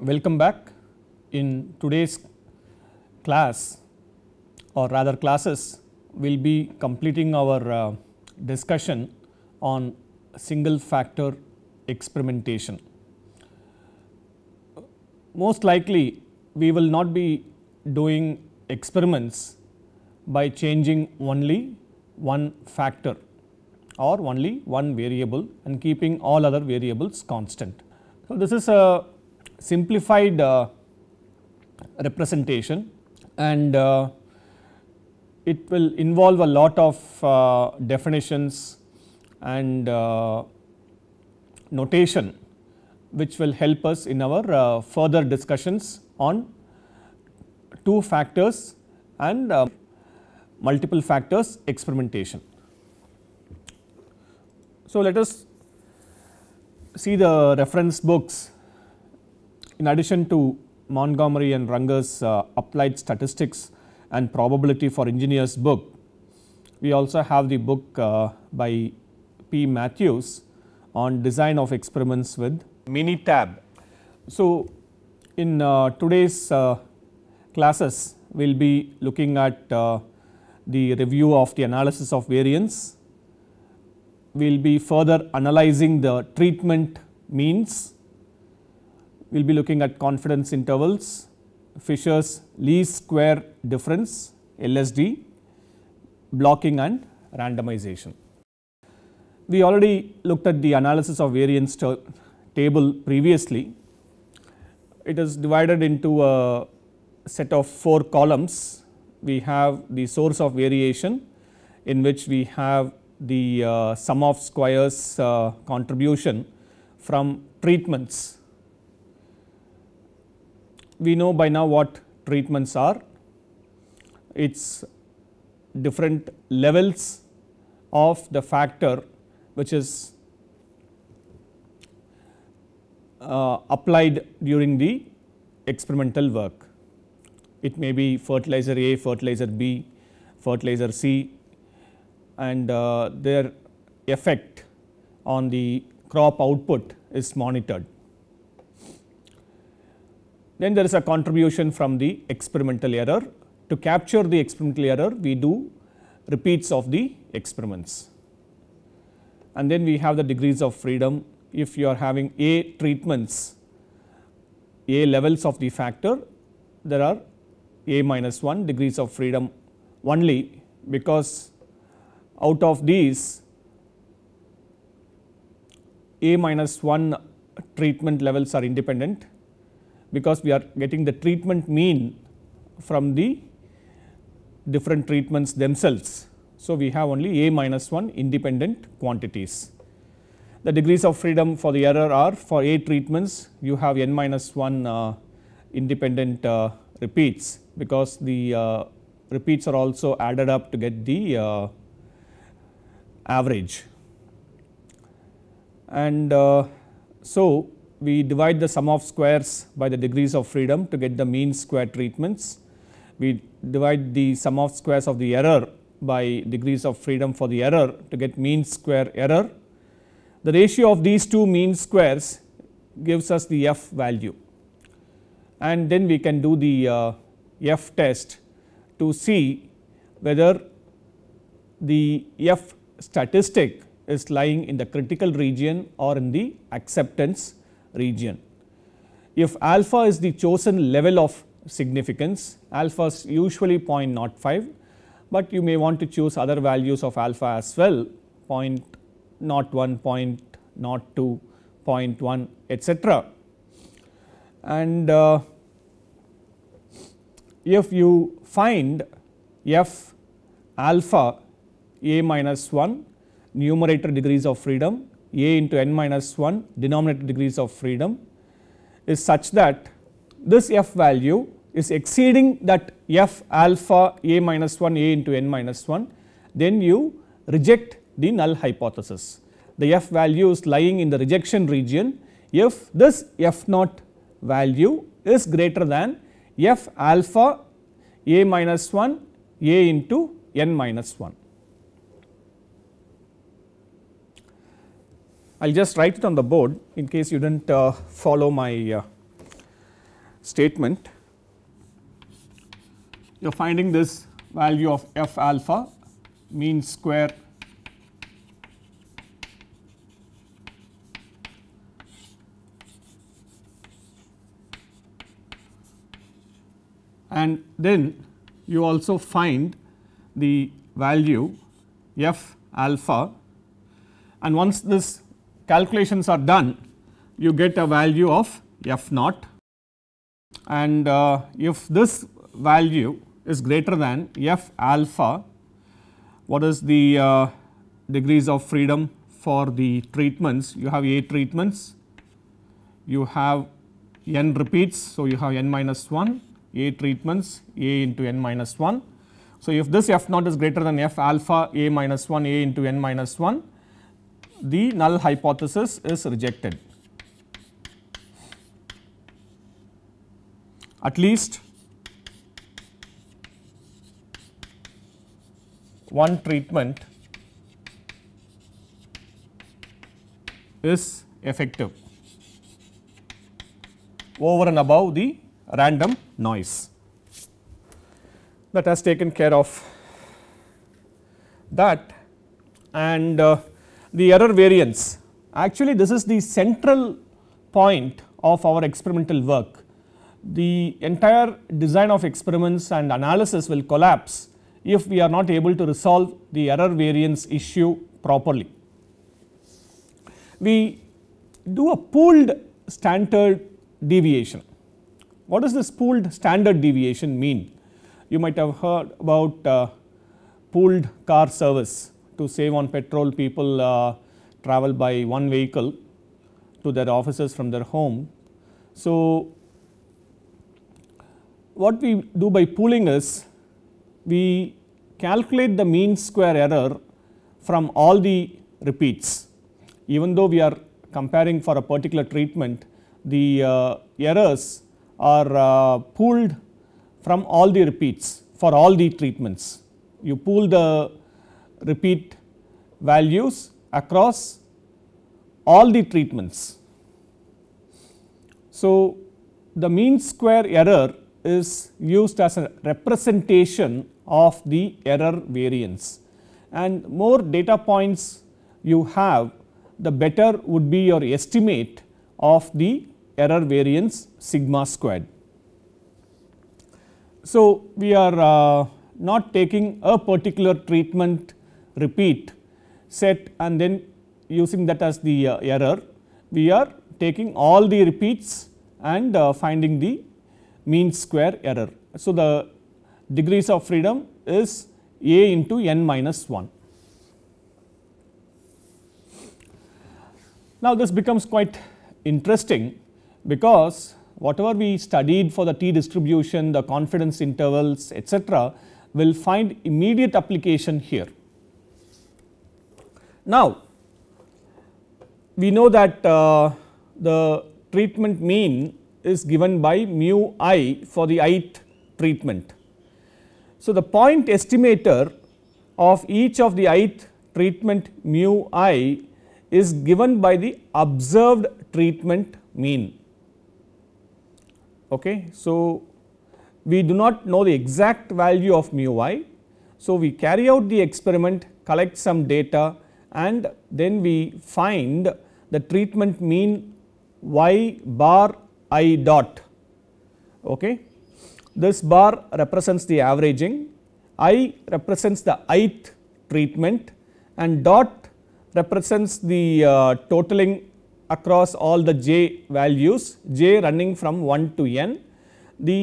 Welcome back. In today's class or rather classes, we will be completing our uh, discussion on single factor experimentation most likely we will not be doing experiments by changing only one factor or only one variable and keeping all other variables constant. So, this is a simplified uh, representation and uh, it will involve a lot of uh, definitions and uh, notation which will help us in our uh, further discussions on two factors and uh, multiple factors experimentation. So, let us see the reference books in addition to Montgomery and Runger's uh, Applied Statistics and Probability for Engineers book. We also have the book uh, by P. Matthews on design of experiments with mini tab. So, in uh, today's uh, classes we will be looking at uh, the review of the analysis of variance. We will be further analyzing the treatment means. We will be looking at confidence intervals, Fisher's least square difference LSD, blocking and randomization. We already looked at the analysis of variance table previously. It is divided into a set of 4 columns. We have the source of variation in which we have the uh, sum of squares uh, contribution from treatments. We know by now what treatments are, it is different levels of the factor which is uh, applied during the experimental work. It may be fertilizer A, fertilizer B, fertilizer C and uh, their effect on the crop output is monitored. Then there is a contribution from the experimental error. To capture the experimental error, we do repeats of the experiments. And then we have the degrees of freedom if you are having A treatments, A levels of the factor, there are A minus 1 degrees of freedom only because out of these A minus 1 treatment levels are independent because we are getting the treatment mean from the different treatments themselves. So, we have only A minus 1 independent quantities. The degrees of freedom for the error are for 8 treatments you have n minus 1 uh, independent uh, repeats because the uh, repeats are also added up to get the uh, average. And uh, so, we divide the sum of squares by the degrees of freedom to get the mean square treatments. We divide the sum of squares of the error by degrees of freedom for the error to get mean square error the ratio of these two mean squares gives us the f value and then we can do the uh, f test to see whether the f statistic is lying in the critical region or in the acceptance region. If alpha is the chosen level of significance, alpha is usually 0.05, but you may want to choose other values of alpha as well 0 not 1 point, not two point one, 0.1 etc. And uh, if you find f alpha a minus 1 numerator degrees of freedom a into n minus 1 denominator degrees of freedom is such that this f value is exceeding that f alpha a minus 1 a into n minus 1 then you reject the null hypothesis. The f value is lying in the rejection region if this f naught value is greater than f alpha a minus 1 a into n minus 1. I will just write it on the board in case you did not uh, follow my uh, statement. You are finding this value of f alpha mean square and then you also find the value f alpha and once this calculations are done you get a value of f naught and uh, if this value is greater than f alpha what is the uh, degrees of freedom for the treatments you have 8 treatments you have n repeats so you have n minus 1 a treatments A into n minus 1. So, if this f naught is greater than f alpha A minus 1 A into n minus 1, the null hypothesis is rejected. At least one treatment is effective over and above the random noise that has taken care of that and uh, the error variance actually this is the central point of our experimental work. The entire design of experiments and analysis will collapse if we are not able to resolve the error variance issue properly. We do a pooled standard deviation what does this pooled standard deviation mean? You might have heard about uh, pooled car service to save on petrol people uh, travel by one vehicle to their offices from their home. So, what we do by pooling is we calculate the mean square error from all the repeats. Even though we are comparing for a particular treatment, the uh, errors are uh, pooled from all the repeats for all the treatments. You pool the repeat values across all the treatments. So, the mean square error is used as a representation of the error variance and more data points you have the better would be your estimate of the error variance sigma squared. So, we are uh, not taking a particular treatment repeat set and then using that as the uh, error. We are taking all the repeats and uh, finding the mean square error. So, the degrees of freedom is a into n minus 1. Now, this becomes quite interesting because whatever we studied for the t distribution, the confidence intervals etc., will find immediate application here. Now, we know that uh, the treatment mean is given by mu i for the ith treatment. So, the point estimator of each of the ith treatment mu i is given by the observed treatment mean. Okay. So, we do not know the exact value of mu i. So, we carry out the experiment, collect some data and then we find the treatment mean y bar i dot. Okay. This bar represents the averaging, i represents the ith treatment and dot represents the uh, totaling across all the j values, j running from 1 to n. The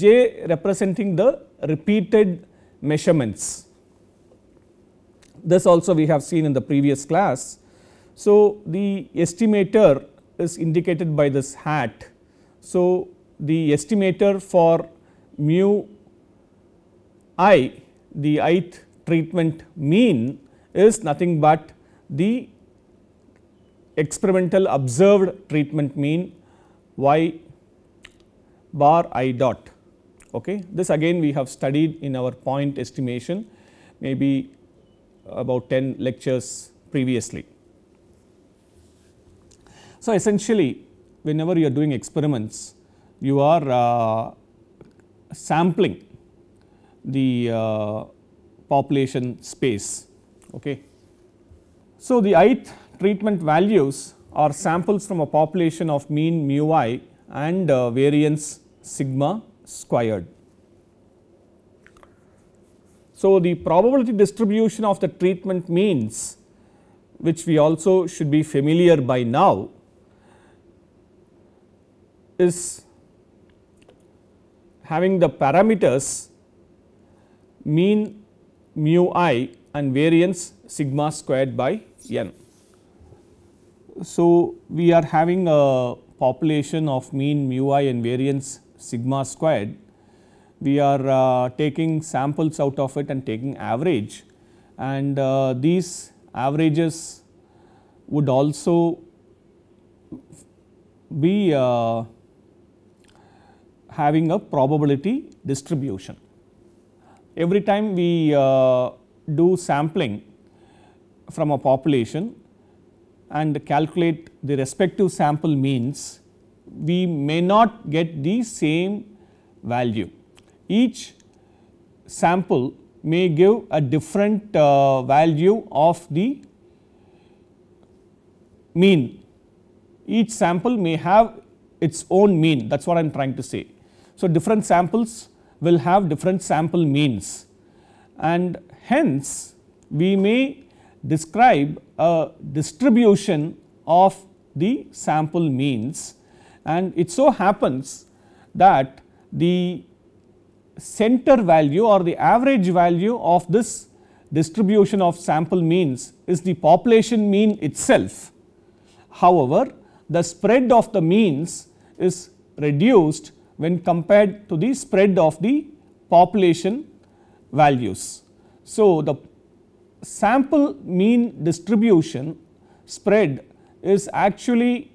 j representing the repeated measurements. This also we have seen in the previous class. So, the estimator is indicated by this hat. So, the estimator for mu i the ith treatment mean is nothing but the experimental observed treatment mean y bar i dot. Okay. This again we have studied in our point estimation maybe about 10 lectures previously. So, essentially whenever you are doing experiments you are uh, sampling the uh, population space. Okay. So, the ith treatment values are samples from a population of mean mu i and uh, variance sigma squared. So, the probability distribution of the treatment means which we also should be familiar by now is having the parameters mean mu i and variance sigma squared by n. So, we are having a population of mean mu i and variance sigma squared. We are uh, taking samples out of it and taking average and uh, these averages would also be uh, having a probability distribution. Every time we uh, do sampling from a population and calculate the respective sample means, we may not get the same value. Each sample may give a different uh, value of the mean. Each sample may have its own mean that is what I am trying to say. So, different samples will have different sample means and hence we may describe a distribution of the sample means and it so happens that the center value or the average value of this distribution of sample means is the population mean itself. However, the spread of the means is reduced when compared to the spread of the population values. So, the sample mean distribution spread is actually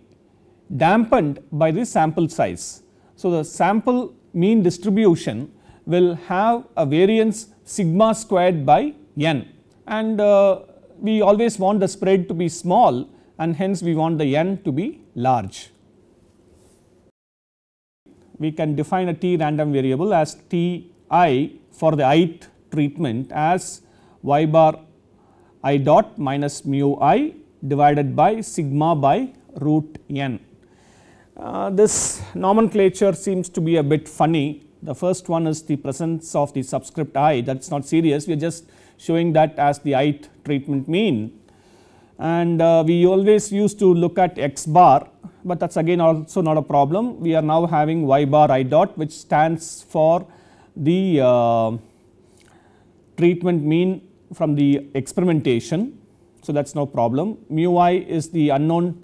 dampened by the sample size. So, the sample mean distribution will have a variance sigma squared by n and uh, we always want the spread to be small and hence we want the n to be large. We can define a t random variable as t i for the ith treatment as y bar i dot minus mu i divided by sigma by root n. Uh, this nomenclature seems to be a bit funny. The first one is the presence of the subscript i that is not serious we are just showing that as the ith treatment mean and uh, we always used to look at x bar, but that is again also not a problem. We are now having y bar i dot which stands for the uh, treatment mean from the experimentation. So that's no problem. Mu i is the unknown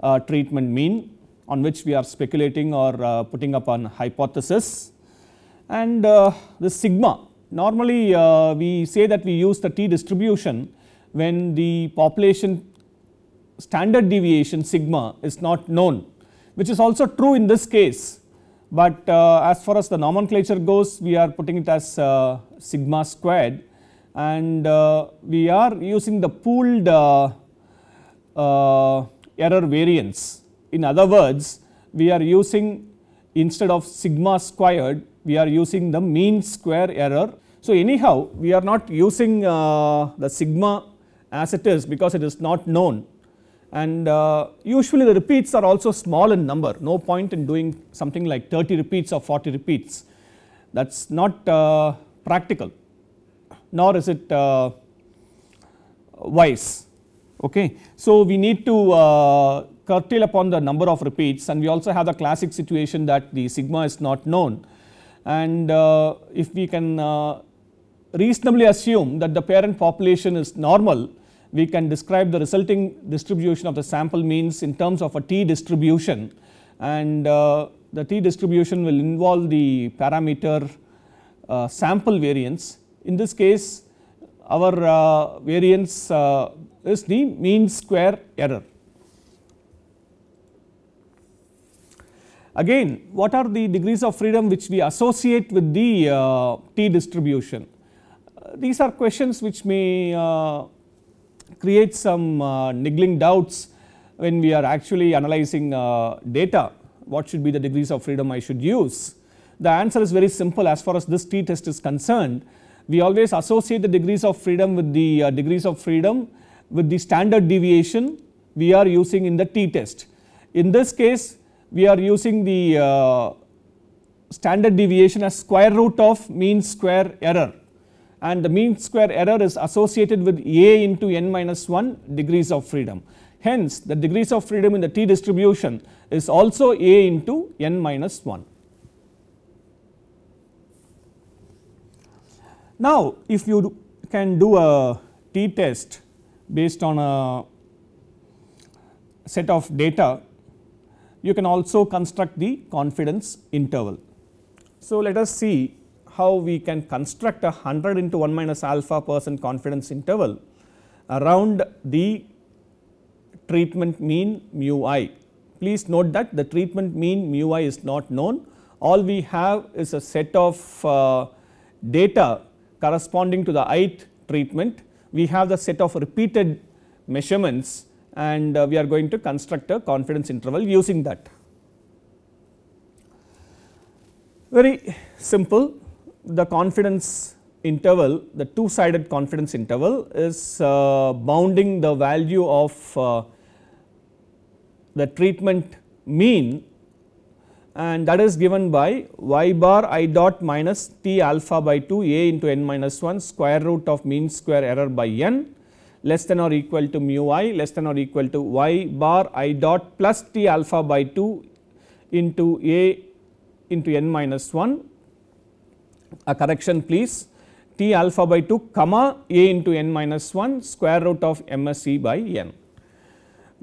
uh, treatment mean on which we are speculating or uh, putting up an hypothesis. And uh, the sigma, normally uh, we say that we use the t distribution when the population standard deviation sigma is not known, which is also true in this case. But uh, as far as the nomenclature goes, we are putting it as uh, sigma squared and uh, we are using the pooled uh, uh, error variance. In other words, we are using instead of sigma squared, we are using the mean square error. So, anyhow we are not using uh, the sigma as it is because it is not known and uh, usually the repeats are also small in number no point in doing something like 30 repeats or 40 repeats that is not uh, practical nor is it uh, wise okay. So we need to uh, curtail upon the number of repeats and we also have the classic situation that the sigma is not known and uh, if we can uh, reasonably assume that the parent population is normal we can describe the resulting distribution of the sample means in terms of a t distribution and uh, the t distribution will involve the parameter uh, sample variance in this case our uh, variance uh, is the mean square error. Again what are the degrees of freedom which we associate with the uh, t distribution? Uh, these are questions which may uh, create some uh, niggling doubts when we are actually analyzing data what should be the degrees of freedom I should use. The answer is very simple as far as this t test is concerned we always associate the degrees of freedom with the uh, degrees of freedom with the standard deviation we are using in the t-test. In this case we are using the uh, standard deviation as square root of mean square error and the mean square error is associated with a into n minus 1 degrees of freedom. Hence the degrees of freedom in the t distribution is also a into n minus 1. Now, if you can do a t test based on a set of data, you can also construct the confidence interval. So, let us see how we can construct a 100 into 1 minus alpha percent confidence interval around the treatment mean mu i. Please note that the treatment mean mu i is not known, all we have is a set of uh, data corresponding to the ith treatment we have the set of repeated measurements and uh, we are going to construct a confidence interval using that. Very simple the confidence interval the two sided confidence interval is uh, bounding the value of uh, the treatment mean and that is given by y bar i dot minus t alpha by 2 a into n minus 1 square root of mean square error by n less than or equal to mu i less than or equal to y bar i dot plus t alpha by 2 into a into n minus 1 a correction please t alpha by 2 comma a into n minus 1 square root of msc by n.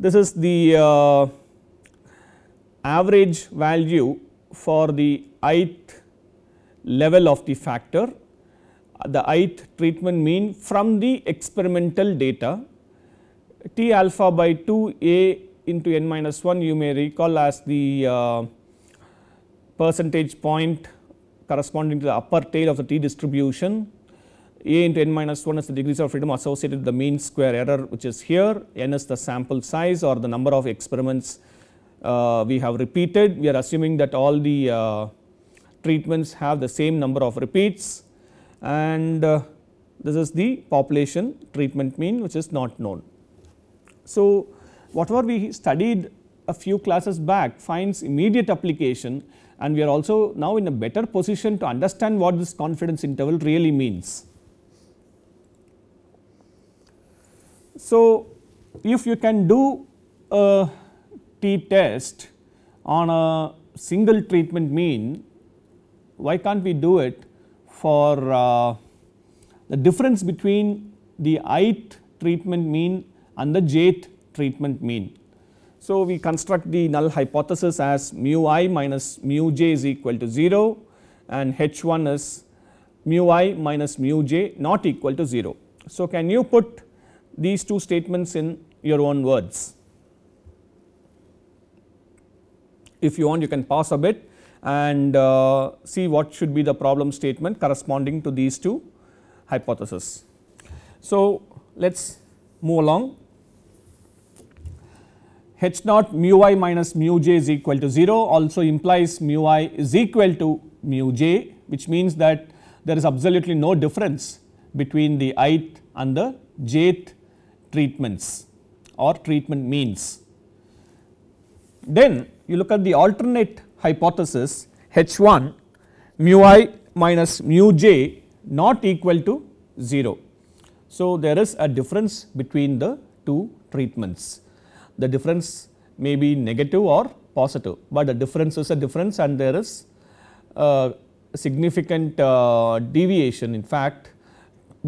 This is the uh, average value for the ith level of the factor, the ith treatment mean from the experimental data t alpha by 2 a into n minus 1 you may recall as the uh, percentage point corresponding to the upper tail of the t distribution a into n minus 1 is the degrees of freedom associated with the mean square error which is here n is the sample size or the number of experiments uh, we have repeated. We are assuming that all the uh, treatments have the same number of repeats and uh, this is the population treatment mean which is not known. So, whatever we studied a few classes back finds immediate application and we are also now in a better position to understand what this confidence interval really means. So, if you can do a t test on a single treatment mean, why can't we do it for uh, the difference between the ith treatment mean and the jth treatment mean. So, we construct the null hypothesis as mu i minus mu j is equal to 0 and h 1 is mu i minus mu j not equal to 0. So, can you put these two statements in your own words? If you want you can pause a bit and uh, see what should be the problem statement corresponding to these two hypotheses. So, let us move along. H naught mu i minus mu j is equal to 0 also implies mu i is equal to mu j which means that there is absolutely no difference between the ith and the jth treatments or treatment means. Then you look at the alternate hypothesis H1 mu i minus mu j not equal to 0. So, there is a difference between the two treatments. The difference may be negative or positive, but the difference is a difference and there is a significant uh, deviation in fact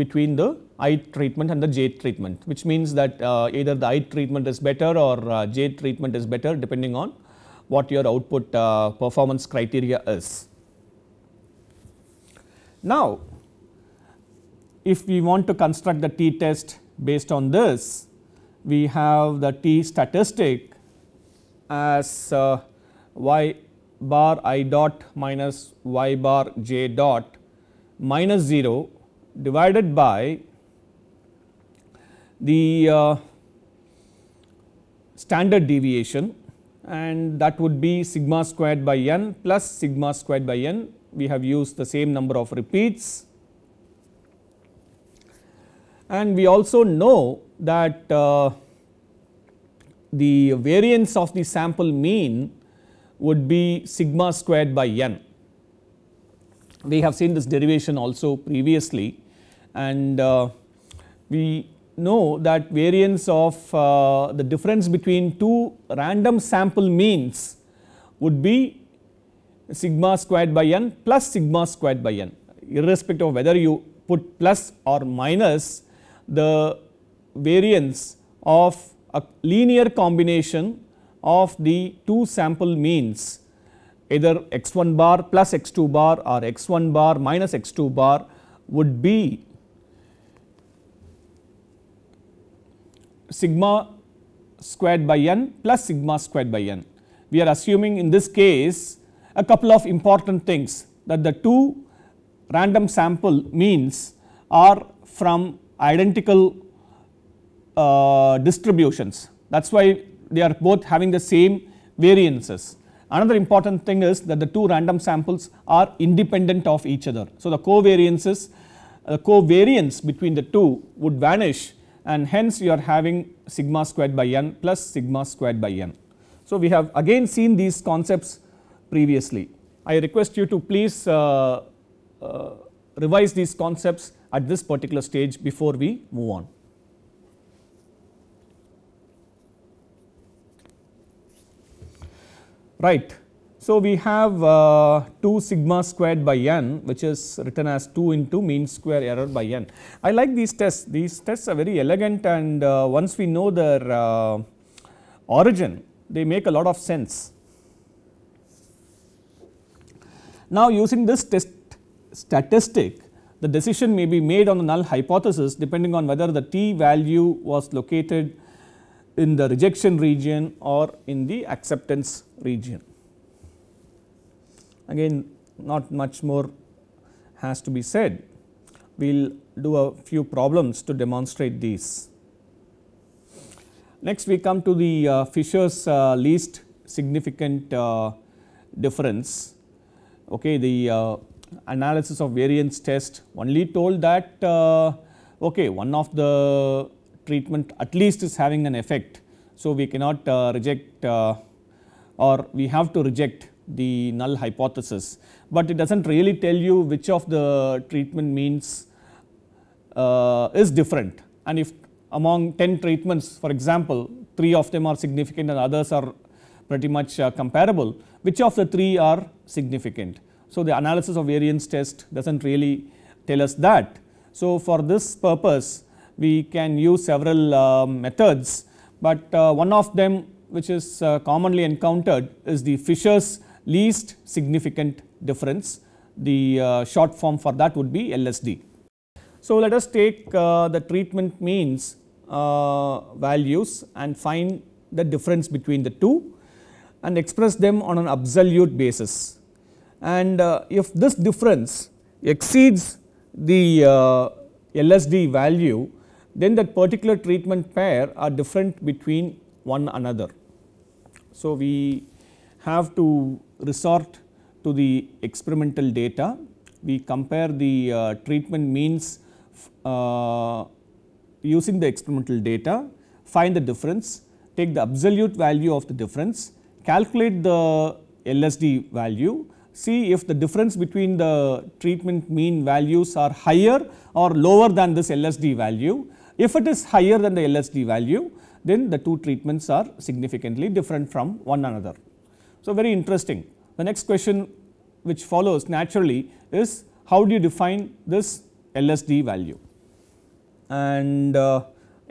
between the I treatment and the J treatment which means that uh, either the I treatment is better or uh, J treatment is better depending on what your output uh, performance criteria is. Now, if we want to construct the t test based on this, we have the t statistic as uh, y bar i dot minus y bar j dot minus 0 divided by the uh, standard deviation and that would be sigma squared by n plus sigma squared by n. We have used the same number of repeats and we also know that uh, the variance of the sample mean would be sigma squared by n. We have seen this derivation also previously and uh, we know that variance of uh, the difference between two random sample means would be sigma squared by n plus sigma squared by n irrespective of whether you put plus or minus the variance of a linear combination of the two sample means either x1 bar plus x2 bar or x1 bar minus x2 bar would be sigma squared by n plus sigma squared by n. We are assuming in this case a couple of important things that the two random sample means are from identical uh, distributions that is why they are both having the same variances. Another important thing is that the two random samples are independent of each other. So, the covariances the covariance between the two would vanish and hence you are having sigma squared by n plus sigma squared by n. So, we have again seen these concepts previously. I request you to please uh, uh, revise these concepts at this particular stage before we move on. Right, so, we have uh, 2 sigma squared by n which is written as 2 into mean square error by n. I like these tests, these tests are very elegant and uh, once we know their uh, origin they make a lot of sense. Now using this test statistic the decision may be made on the null hypothesis depending on whether the t value was located in the rejection region or in the acceptance region again not much more has to be said. We will do a few problems to demonstrate these. Next we come to the uh, Fisher's uh, least significant uh, difference. Okay, the uh, analysis of variance test only told that uh, okay, one of the treatment at least is having an effect. So, we cannot uh, reject or we have to reject the null hypothesis, but it does not really tell you which of the treatment means uh, is different and if among 10 treatments for example 3 of them are significant and others are pretty much uh, comparable which of the 3 are significant. So, the analysis of variance test does not really tell us that. So, for this purpose we can use several uh, methods, but uh, one of them which is uh, commonly encountered is the Fisher's least significant difference. The uh, short form for that would be LSD. So, let us take uh, the treatment means uh, values and find the difference between the two and express them on an absolute basis. And uh, if this difference exceeds the uh, LSD value, then that particular treatment pair are different between one another. So, we have to resort to the experimental data. We compare the uh, treatment means uh, using the experimental data, find the difference, take the absolute value of the difference, calculate the LSD value, see if the difference between the treatment mean values are higher or lower than this LSD value. If it is higher than the LSD value, then the two treatments are significantly different from one another. So, very interesting. The next question which follows naturally is how do you define this LSD value? And uh,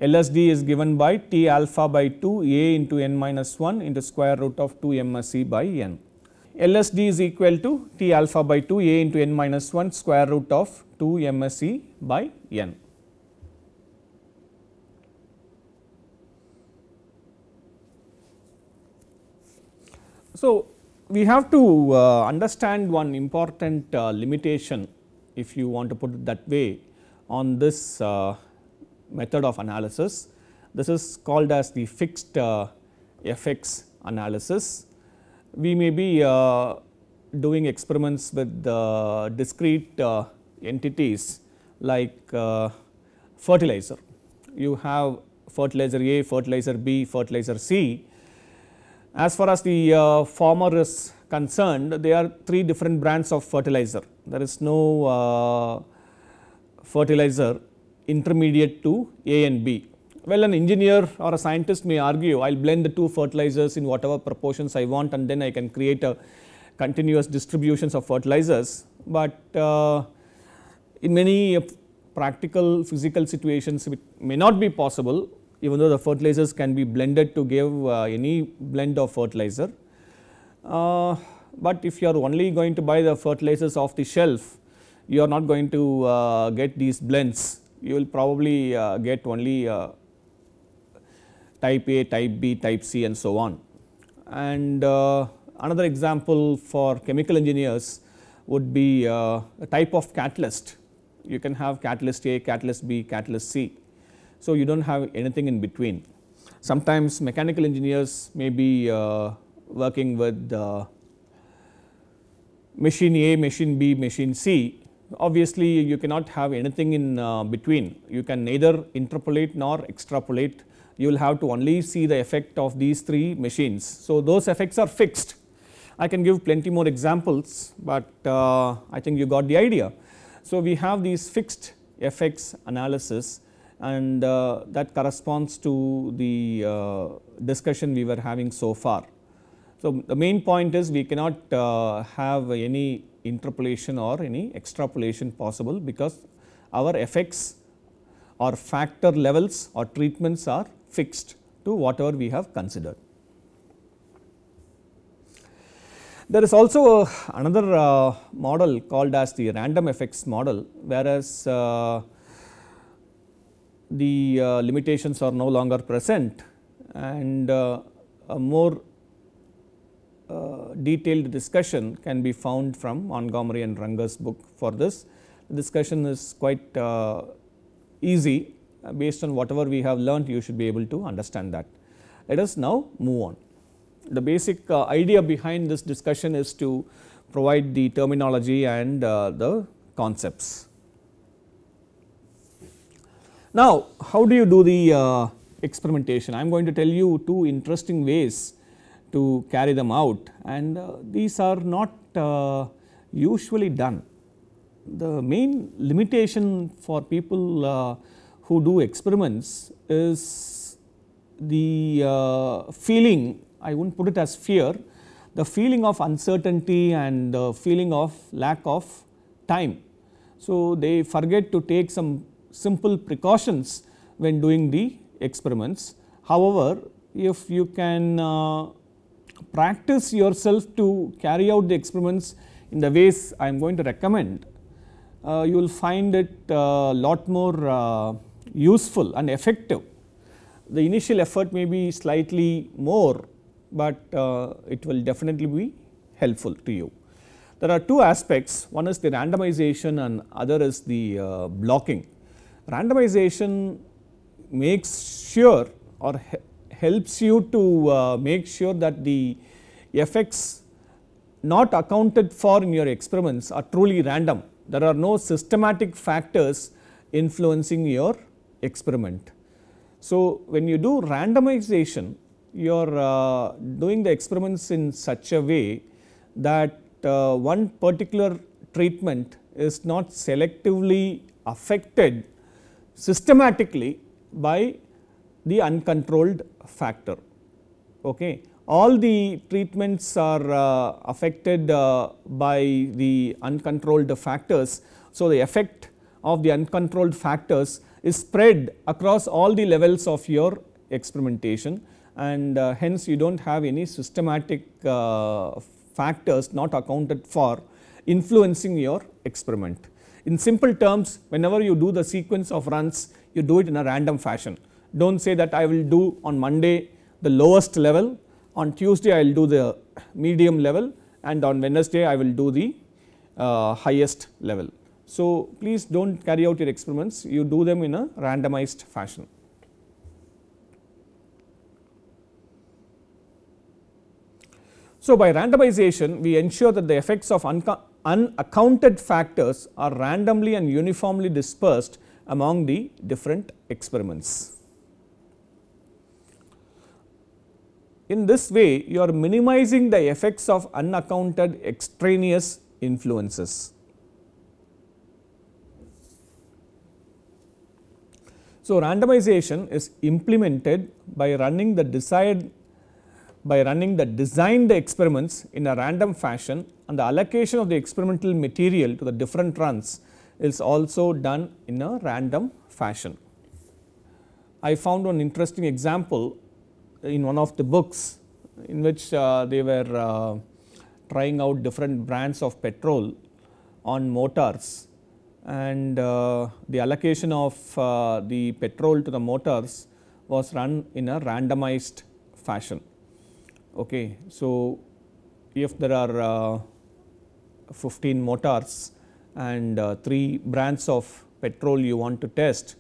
LSD is given by T alpha by 2 A into n minus 1 into square root of 2 MSE by n. LSD is equal to T alpha by 2 A into n minus 1 square root of 2 MSE by n. So, we have to uh, understand one important uh, limitation if you want to put it that way on this uh, method of analysis. This is called as the fixed uh, FX analysis. We may be uh, doing experiments with uh, discrete entities like fertilizer. You have fertilizer A, fertilizer B, fertilizer C as far as the uh, former is concerned, there are three different brands of fertilizer. There is no uh, fertilizer intermediate to A and B. Well, an engineer or a scientist may argue, I will blend the two fertilizers in whatever proportions I want and then I can create a continuous distributions of fertilizers. But uh, in many practical physical situations it may not be possible even though the fertilizers can be blended to give uh, any blend of fertilizer. Uh, but if you are only going to buy the fertilizers off the shelf, you are not going to uh, get these blends. You will probably uh, get only uh, type A, type B, type C and so on. And uh, another example for chemical engineers would be a type of catalyst. You can have catalyst A, catalyst B, catalyst C so, you do not have anything in between. Sometimes mechanical engineers may be uh, working with uh, machine A, machine B, machine C. Obviously, you cannot have anything in uh, between. You can neither interpolate nor extrapolate. You will have to only see the effect of these three machines. So, those effects are fixed. I can give plenty more examples, but uh, I think you got the idea. So, we have these fixed effects analysis and uh, that corresponds to the uh, discussion we were having so far. So, the main point is we cannot uh, have any interpolation or any extrapolation possible because our effects or factor levels or treatments are fixed to whatever we have considered. There is also uh, another uh, model called as the random effects model whereas uh, the uh, limitations are no longer present and uh, a more uh, detailed discussion can be found from Montgomery and Runge's book for this. The discussion is quite uh, easy based on whatever we have learnt you should be able to understand that. Let us now move on. The basic uh, idea behind this discussion is to provide the terminology and uh, the concepts. Now, how do you do the uh, experimentation? I am going to tell you two interesting ways to carry them out and uh, these are not uh, usually done. The main limitation for people uh, who do experiments is the uh, feeling, I would not put it as fear, the feeling of uncertainty and the feeling of lack of time. So, they forget to take some simple precautions when doing the experiments. However, if you can uh, practice yourself to carry out the experiments in the ways I am going to recommend, uh, you will find it a uh, lot more uh, useful and effective. The initial effort may be slightly more, but uh, it will definitely be helpful to you. There are two aspects, one is the randomization and other is the uh, blocking randomization makes sure or he helps you to uh, make sure that the effects not accounted for in your experiments are truly random. There are no systematic factors influencing your experiment. So, when you do randomization, you are uh, doing the experiments in such a way that uh, one particular treatment is not selectively affected systematically by the uncontrolled factor. Okay. All the treatments are uh, affected uh, by the uncontrolled factors. So, the effect of the uncontrolled factors is spread across all the levels of your experimentation and uh, hence you do not have any systematic uh, factors not accounted for influencing your experiment. In simple terms, whenever you do the sequence of runs, you do it in a random fashion. Do not say that I will do on Monday the lowest level, on Tuesday I will do the medium level and on Wednesday I will do the uh, highest level. So, please do not carry out your experiments, you do them in a randomized fashion. So, by randomization we ensure that the effects of unaccounted factors are randomly and uniformly dispersed among the different experiments. In this way, you are minimizing the effects of unaccounted extraneous influences. So, randomization is implemented by running the desired by running the designed experiments in a random fashion and the allocation of the experimental material to the different runs is also done in a random fashion. I found one interesting example in one of the books in which uh, they were uh, trying out different brands of petrol on motors and uh, the allocation of uh, the petrol to the motors was run in a randomized fashion. Okay. So, if there are uh, 15 motors and uh, 3 brands of petrol you want to test,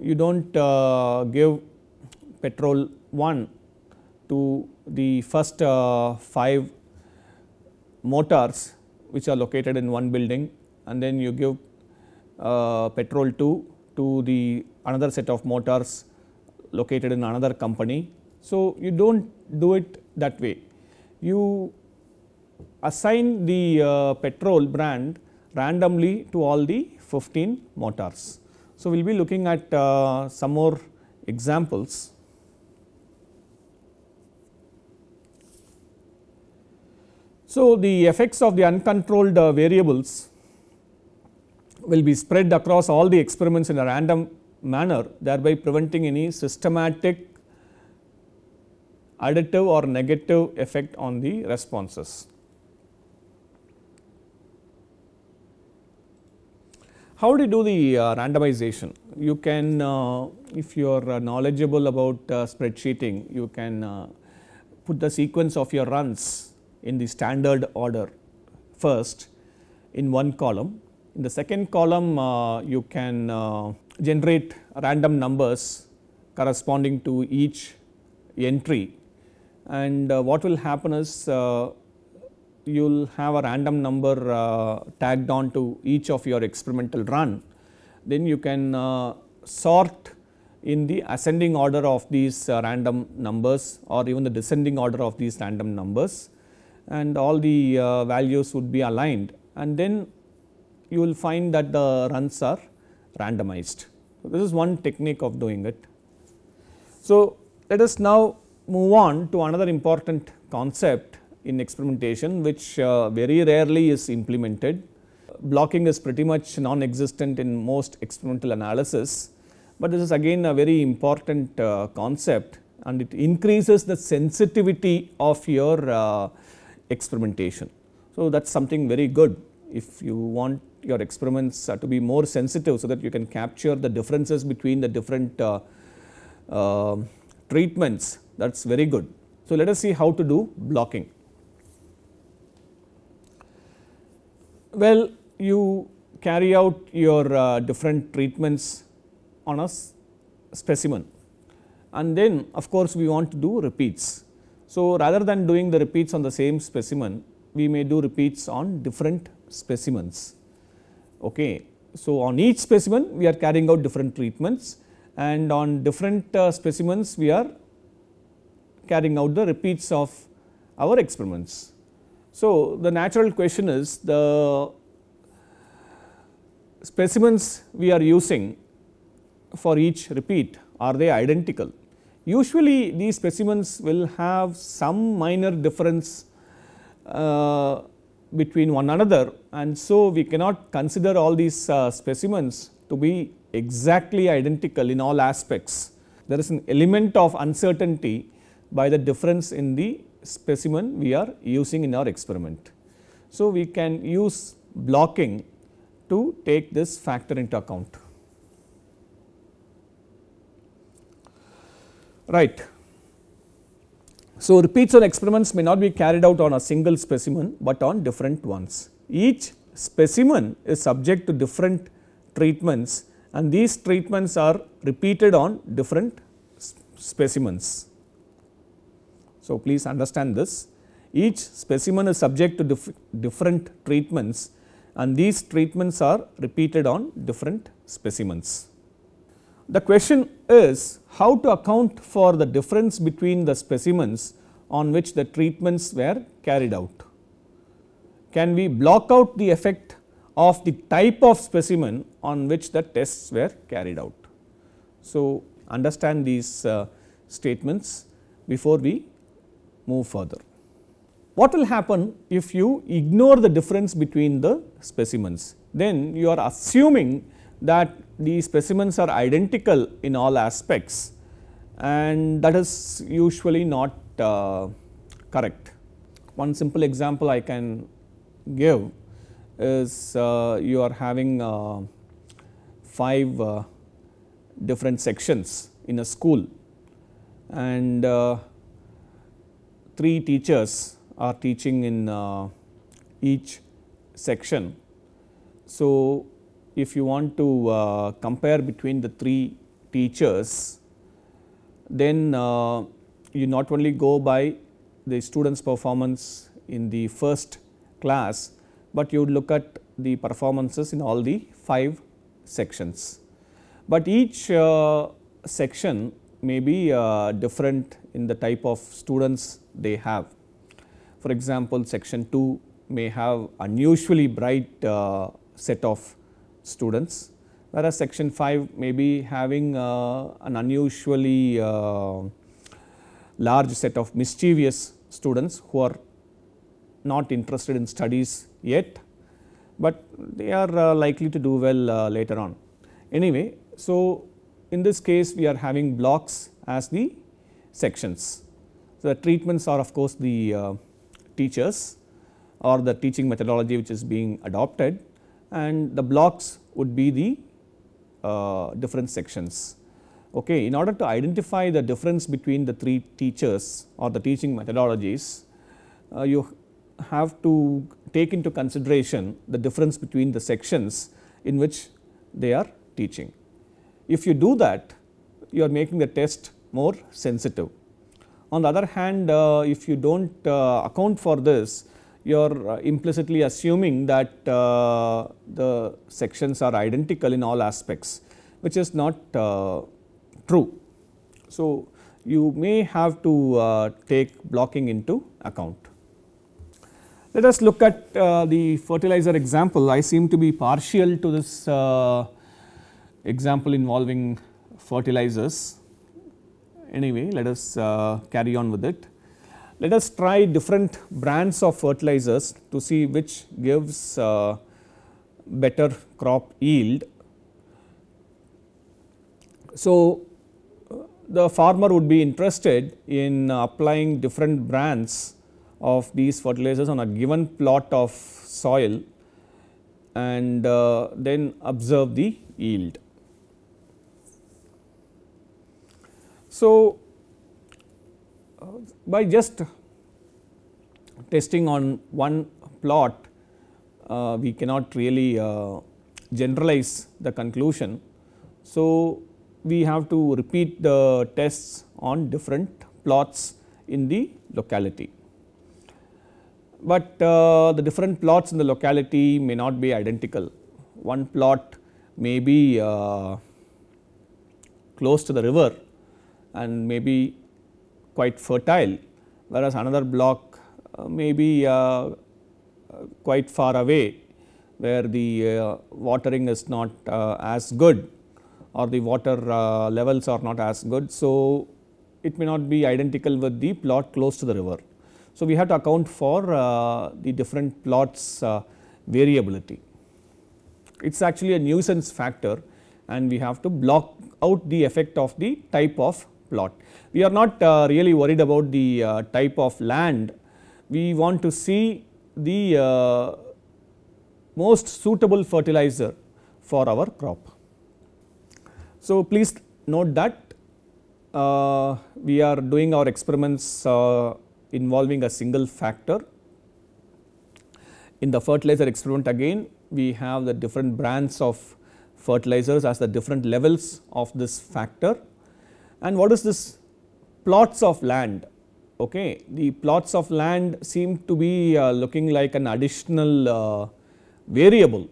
you do not uh, give petrol 1 to the first 5 motors which are located in one building and then you give uh, petrol 2 to the another set of motors located in another company so, you do not do it that way. You assign the uh, petrol brand randomly to all the 15 motors. So, we will be looking at uh, some more examples. So, the effects of the uncontrolled uh, variables will be spread across all the experiments in a random manner thereby preventing any systematic additive or negative effect on the responses. How do you do the uh, randomization? You can, uh, if you are uh, knowledgeable about uh, spreadsheeting, you can uh, put the sequence of your runs in the standard order first in one column. In the second column, uh, you can generate random numbers corresponding to each entry and uh, what will happen is uh, you will have a random number uh, tagged on to each of your experimental run. Then you can sort in the ascending order of these random numbers or even the descending order of these random numbers and all the values would be aligned and then you will find that the runs are randomized. So, this is one technique of doing it. So, let us now move on to another important concept in experimentation which uh, very rarely is implemented. Blocking is pretty much non-existent in most experimental analysis, but this is again a very important uh, concept and it increases the sensitivity of your uh, experimentation. So, that is something very good if you want your experiments uh, to be more sensitive so that you can capture the differences between the different uh, uh, treatments that is very good. So, let us see how to do blocking. Well, you carry out your uh, different treatments on a specimen and then of course, we want to do repeats. So, rather than doing the repeats on the same specimen, we may do repeats on different specimens. Okay. So, on each specimen we are carrying out different treatments and on different uh, specimens we are carrying out the repeats of our experiments. So, the natural question is the specimens we are using for each repeat are they identical. Usually these specimens will have some minor difference uh, between one another and so we cannot consider all these uh, specimens to be exactly identical in all aspects. There is an element of uncertainty by the difference in the specimen we are using in our experiment. So, we can use blocking to take this factor into account. Right. So, repeats on experiments may not be carried out on a single specimen, but on different ones. Each specimen is subject to different treatments and these treatments are repeated on different specimens. So, please understand this. Each specimen is subject to different treatments and these treatments are repeated on different specimens. The question is how to account for the difference between the specimens on which the treatments were carried out. Can we block out the effect of the type of specimen on which the tests were carried out. So, understand these uh, statements before we move further. What will happen if you ignore the difference between the specimens? Then you are assuming that the specimens are identical in all aspects and that is usually not uh, correct. One simple example I can give is uh, you are having uh, 5 uh, different sections in a school and uh, three teachers are teaching in uh, each section. So, if you want to uh, compare between the three teachers, then uh, you not only go by the students performance in the first class, but you look at the performances in all the five sections. But each uh, section may be uh, different in the type of students they have. For example, section 2 may have unusually bright uh, set of students, whereas section 5 may be having uh, an unusually uh, large set of mischievous students who are not interested in studies yet, but they are uh, likely to do well uh, later on. Anyway, so in this case we are having blocks as the sections. So, the treatments are of course, the uh, teachers or the teaching methodology which is being adopted and the blocks would be the uh, different sections. Okay. In order to identify the difference between the three teachers or the teaching methodologies, uh, you have to take into consideration the difference between the sections in which they are teaching. If you do that, you are making the test more sensitive. On the other hand, uh, if you do not uh, account for this, you are uh, implicitly assuming that uh, the sections are identical in all aspects, which is not true. So, you may have to take blocking into account. Let us look at uh, the fertilizer example. I seem to be partial to this uh, example involving fertilizers. Anyway, let us uh, carry on with it. Let us try different brands of fertilizers to see which gives uh, better crop yield. So, the farmer would be interested in applying different brands of these fertilizers on a given plot of soil and uh, then observe the yield. So, uh, by just testing on one plot, uh, we cannot really uh, generalize the conclusion. So, we have to repeat the tests on different plots in the locality. But uh, the different plots in the locality may not be identical. One plot may be uh, close to the river and may be quite fertile, whereas another block uh, may be uh, uh, quite far away where the watering is not as good or the water levels are not as good. So, it may not be identical with the plot close to the river. So, we have to account for uh, the different plots uh, variability. It is actually a nuisance factor and we have to block out the effect of the type of plot. We are not uh, really worried about the uh, type of land, we want to see the uh, most suitable fertilizer for our crop. So, please note that uh, we are doing our experiments uh, involving a single factor. In the fertilizer experiment again we have the different brands of fertilizers as the different levels of this factor and what is this plots of land okay the plots of land seem to be uh, looking like an additional uh, variable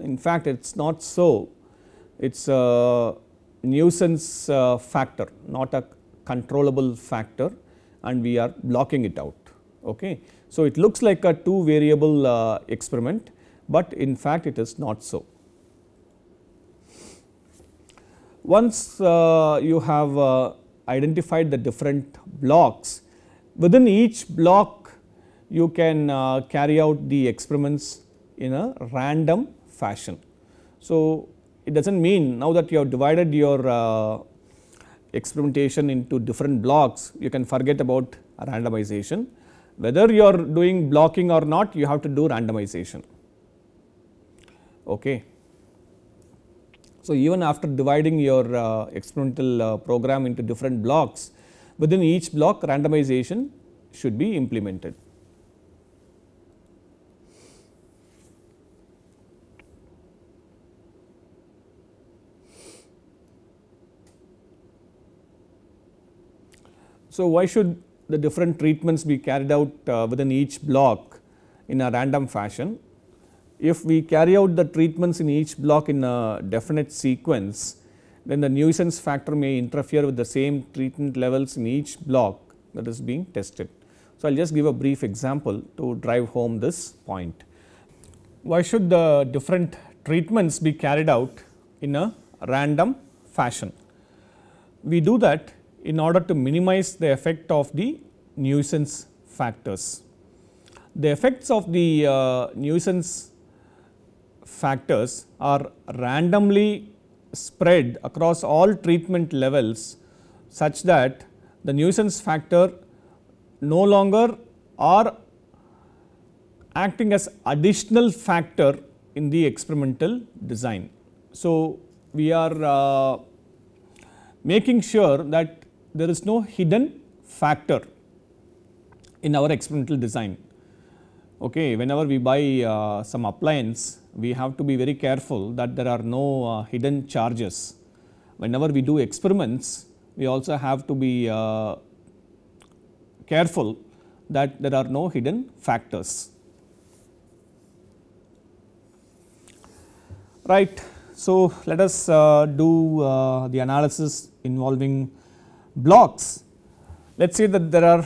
in fact it's not so it's a nuisance uh, factor not a controllable factor and we are blocking it out okay so it looks like a two variable uh, experiment but in fact it is not so Once uh, you have uh, identified the different blocks, within each block you can uh, carry out the experiments in a random fashion. So, it does not mean now that you have divided your experimentation into different blocks, you can forget about randomization. Whether you are doing blocking or not, you have to do randomization. Okay. So, even after dividing your uh, experimental uh, program into different blocks, within each block randomization should be implemented. So, why should the different treatments be carried out uh, within each block in a random fashion? if we carry out the treatments in each block in a definite sequence, then the nuisance factor may interfere with the same treatment levels in each block that is being tested. So, I will just give a brief example to drive home this point. Why should the different treatments be carried out in a random fashion? We do that in order to minimize the effect of the nuisance factors. The effects of the uh, nuisance factors are randomly spread across all treatment levels such that the nuisance factor no longer are acting as additional factor in the experimental design. So, we are uh, making sure that there is no hidden factor in our experimental design okay, whenever we buy uh, some appliance, we have to be very careful that there are no uh, hidden charges. Whenever we do experiments, we also have to be uh, careful that there are no hidden factors. Right. So, let us uh, do uh, the analysis involving blocks. Let us say that there are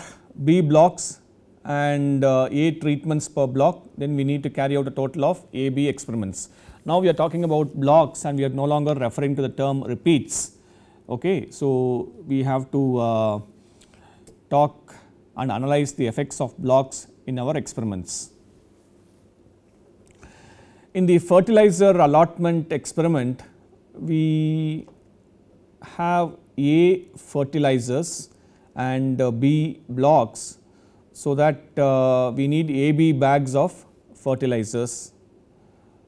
B blocks and uh, 8 treatments per block then we need to carry out a total of AB experiments. Now we are talking about blocks and we are no longer referring to the term repeats okay. So we have to uh, talk and analyze the effects of blocks in our experiments. In the fertilizer allotment experiment we have A fertilizers and uh, B blocks so, that uh, we need AB bags of fertilizers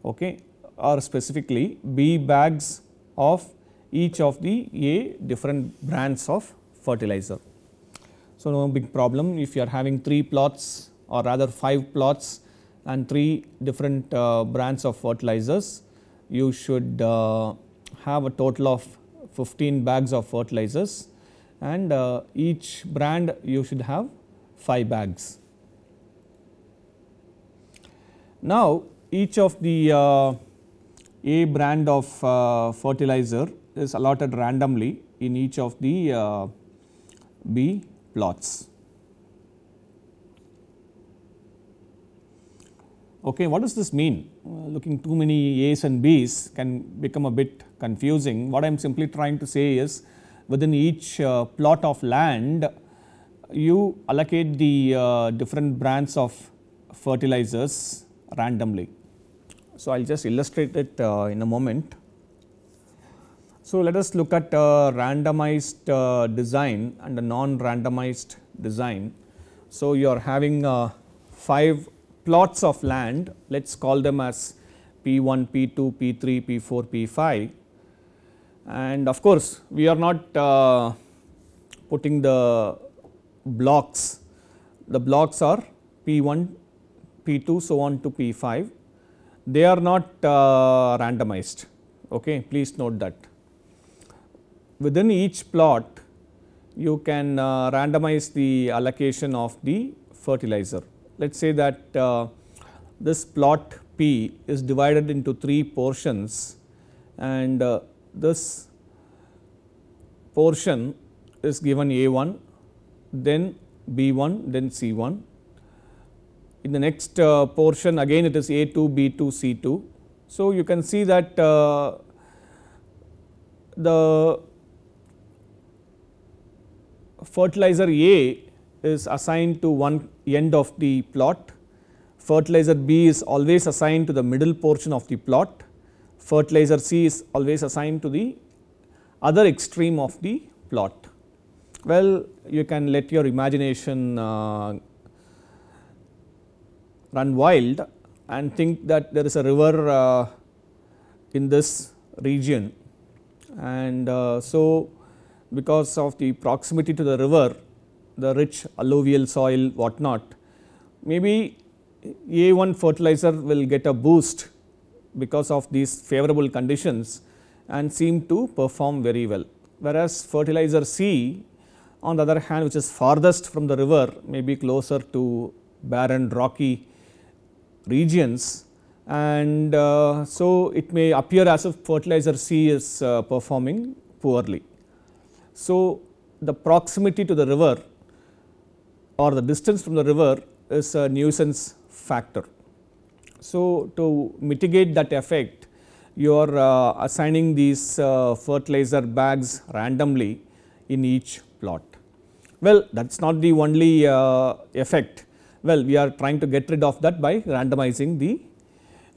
okay, or specifically B bags of each of the A different brands of fertilizer. So, no big problem if you are having 3 plots or rather 5 plots and 3 different uh, brands of fertilizers, you should uh, have a total of 15 bags of fertilizers and uh, each brand you should have 5 bags. Now, each of the uh, A brand of uh, fertilizer is allotted randomly in each of the uh, B plots. Okay, what does this mean? Uh, looking too many A's and B's can become a bit confusing. What I am simply trying to say is within each uh, plot of land you allocate the uh, different brands of fertilizers randomly. So, I will just illustrate it uh, in a moment. So, let us look at a randomized uh, design and a non randomized design. So, you are having uh, 5 plots of land, let us call them as P1, P2, P3, P4, P5. And of course, we are not uh, putting the blocks. The blocks are P1, P2 so on to P5. They are not uh, randomized, okay. please note that. Within each plot you can uh, randomize the allocation of the fertilizer. Let us say that uh, this plot P is divided into 3 portions and uh, this portion is given A1 then B 1 then C 1. In the next uh, portion again it is A 2 B 2 C 2. So, you can see that uh, the fertilizer A is assigned to one end of the plot, fertilizer B is always assigned to the middle portion of the plot, fertilizer C is always assigned to the other extreme of the plot. Well, you can let your imagination uh, run wild and think that there is a river uh, in this region. And uh, so, because of the proximity to the river, the rich alluvial soil whatnot, maybe A1 fertilizer will get a boost because of these favorable conditions and seem to perform very well. Whereas, fertilizer C on the other hand which is farthest from the river may be closer to barren rocky regions and uh, so it may appear as if fertilizer C is uh, performing poorly. So, the proximity to the river or the distance from the river is a nuisance factor. So, to mitigate that effect you are uh, assigning these uh, fertilizer bags randomly in each plot. Well, that is not the only uh, effect. Well, we are trying to get rid of that by randomizing the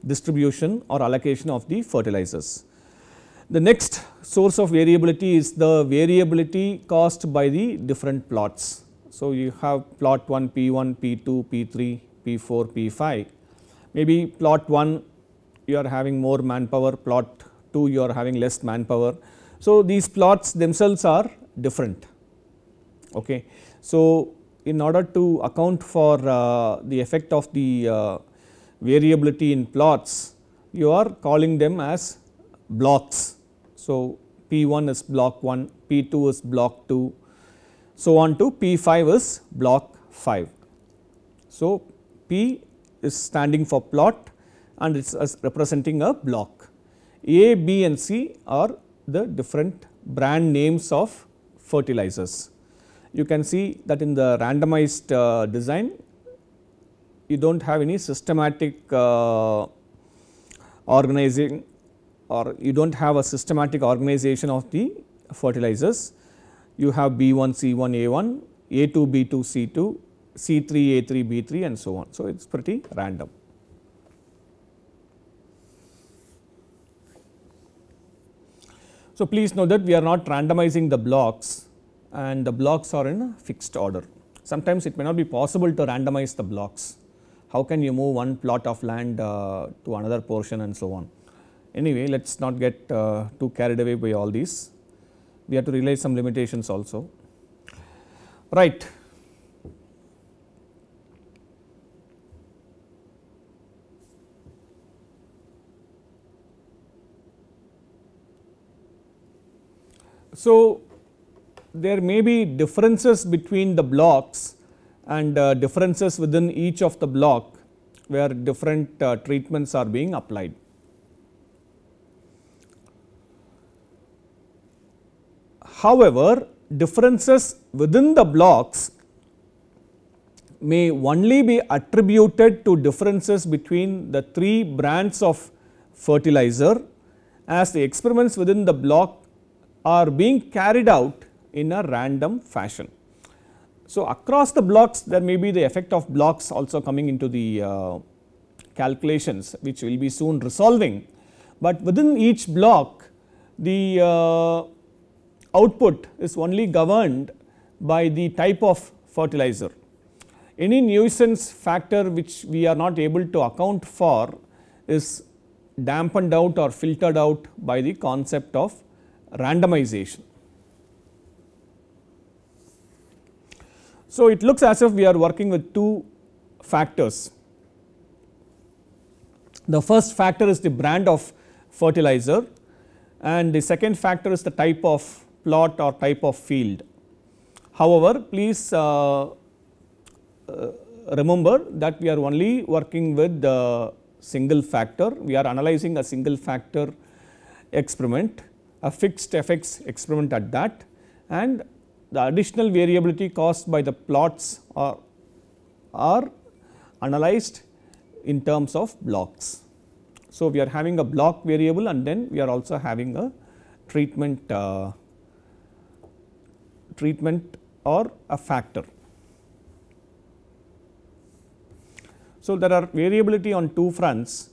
distribution or allocation of the fertilizers. The next source of variability is the variability caused by the different plots. So, you have plot 1 P1, P2, P3, P4, P5. Maybe plot 1 you are having more manpower, plot 2 you are having less manpower. So, these plots themselves are different Okay. So, in order to account for uh, the effect of the uh, variability in plots, you are calling them as blocks. So, P1 is block 1, P2 is block 2, so on to P5 is block 5. So, P is standing for plot and it is representing a block. A, B and C are the different brand names of fertilizers you can see that in the randomized uh, design you do not have any systematic uh, organizing or you do not have a systematic organization of the fertilizers. You have B1 C1 A1, A2 B2 C2, C3 A3 B3 and so on. So, it is pretty random. So, please note that we are not randomizing the blocks and the blocks are in fixed order. Sometimes it may not be possible to randomize the blocks. How can you move one plot of land uh, to another portion and so on. Anyway, let us not get uh, too carried away by all these. We have to realize some limitations also. Right. So, there may be differences between the blocks and uh, differences within each of the block where different uh, treatments are being applied. However, differences within the blocks may only be attributed to differences between the three brands of fertilizer as the experiments within the block are being carried out in a random fashion. So, across the blocks there may be the effect of blocks also coming into the uh, calculations which will be soon resolving, but within each block the uh, output is only governed by the type of fertilizer. Any nuisance factor which we are not able to account for is dampened out or filtered out by the concept of randomization. So, it looks as if we are working with two factors. The first factor is the brand of fertilizer and the second factor is the type of plot or type of field. However, please uh, uh, remember that we are only working with the single factor, we are analyzing a single factor experiment, a fixed effects experiment at that and the additional variability caused by the plots are, are analyzed in terms of blocks. So, we are having a block variable and then we are also having a treatment uh, treatment or a factor. So, there are variability on two fronts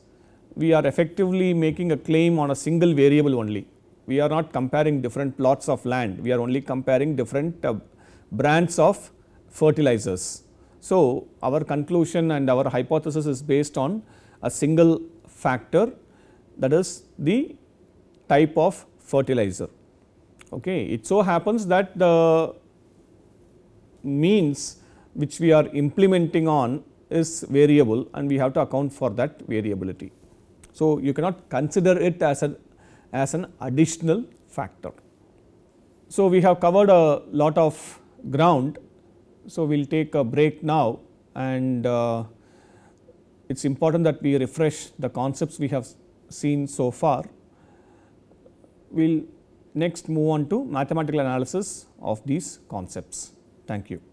we are effectively making a claim on a single variable only we are not comparing different plots of land, we are only comparing different uh, brands of fertilizers. So, our conclusion and our hypothesis is based on a single factor that is the type of fertilizer. Okay. It so happens that the means which we are implementing on is variable and we have to account for that variability. So, you cannot consider it as a as an additional factor. So, we have covered a lot of ground. So, we will take a break now and uh, it is important that we refresh the concepts we have seen so far. We will next move on to mathematical analysis of these concepts. Thank you.